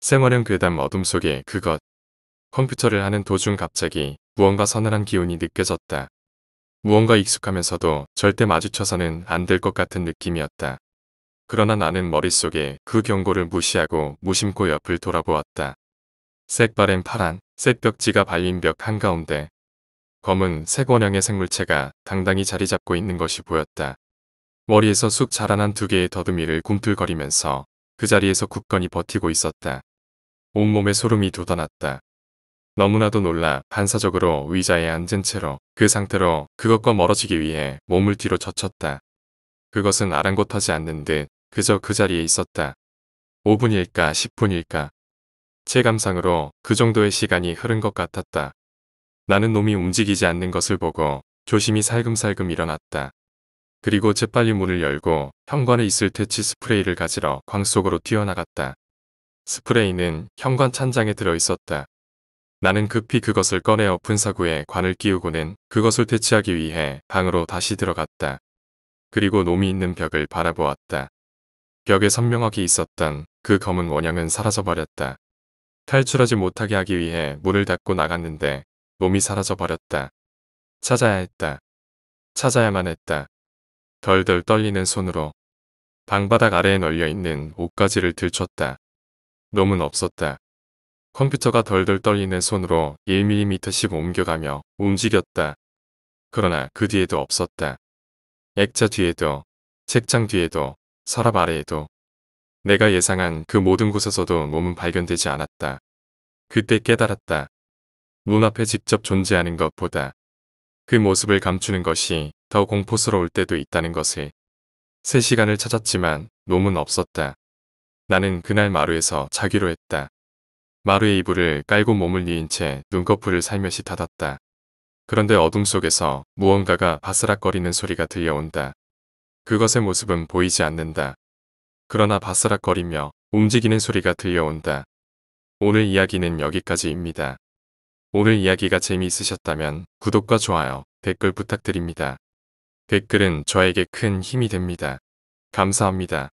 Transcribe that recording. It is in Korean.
생활형 괴담 어둠 속에 그것. 컴퓨터를 하는 도중 갑자기 무언가 서늘한 기운이 느껴졌다. 무언가 익숙하면서도 절대 마주쳐서는 안 될 것 같은 느낌이었다. 그러나 나는 머릿속에 그 경고를 무시하고 무심코 옆을 돌아보았다. 색바랜 파란, 쇳벽지가 발린 벽 한가운데 검은 색 원형의 생물체가 당당히 자리 잡고 있는 것이 보였다. 머리에서 쑥 자라난 두 개의 더듬이를 꿈틀거리면서 그 자리에서 굳건히 버티고 있었다. 온몸에 소름이 돋아났다. 너무나도 놀라 반사적으로 의자에 앉은 채로 그 상태로 그것과 멀어지기 위해 몸을 뒤로 젖혔다. 그것은 아랑곳하지 않는 듯 그저 그 자리에 있었다. 5분일까 10분일까. 제 감상으로 그 정도의 시간이 흐른 것 같았다. 나는 놈이 움직이지 않는 것을 보고 조심히 살금살금 일어났다. 그리고 재빨리 문을 열고 현관에 있을 퇴치 스프레이를 가지러 광 속으로 뛰어나갔다. 스프레이는 현관 찬장에 들어있었다. 나는 급히 그것을 꺼내 어은 사구에 관을 끼우고는 그것을 퇴치하기 위해 방으로 다시 들어갔다. 그리고 놈이 있는 벽을 바라보았다. 벽에 선명하게 있었던 그 검은 원형은 사라져버렸다. 탈출하지 못하게 하기 위해 문을 닫고 나갔는데 놈이 사라져버렸다. 찾아야 했다. 찾아야만 했다. 덜덜 떨리는 손으로 방바닥 아래에 널려있는 옷가지를 들쳤다. 놈은 없었다. 컴퓨터가 덜덜 떨리는 손으로 1mm씩 옮겨가며 움직였다. 그러나 그 뒤에도 없었다. 액자 뒤에도, 책장 뒤에도, 서랍 아래에도. 내가 예상한 그 모든 곳에서도 몸은 발견되지 않았다. 그때 깨달았다. 눈앞에 직접 존재하는 것보다 그 모습을 감추는 것이 더 공포스러울 때도 있다는 것을. 세 시간을 찾았지만 놈은 없었다. 나는 그날 마루에서 자기로 했다. 마루의 이불을 깔고 몸을 뉘인 채 눈꺼풀을 살며시 닫았다. 그런데 어둠 속에서 무언가가 바스락거리는 소리가 들려온다. 그것의 모습은 보이지 않는다. 그러나 바스락거리며 움직이는 소리가 들려온다. 오늘 이야기는 여기까지입니다. 오늘 이야기가 재미있으셨다면 구독과 좋아요, 댓글 부탁드립니다. 댓글은 저에게 큰 힘이 됩니다. 감사합니다.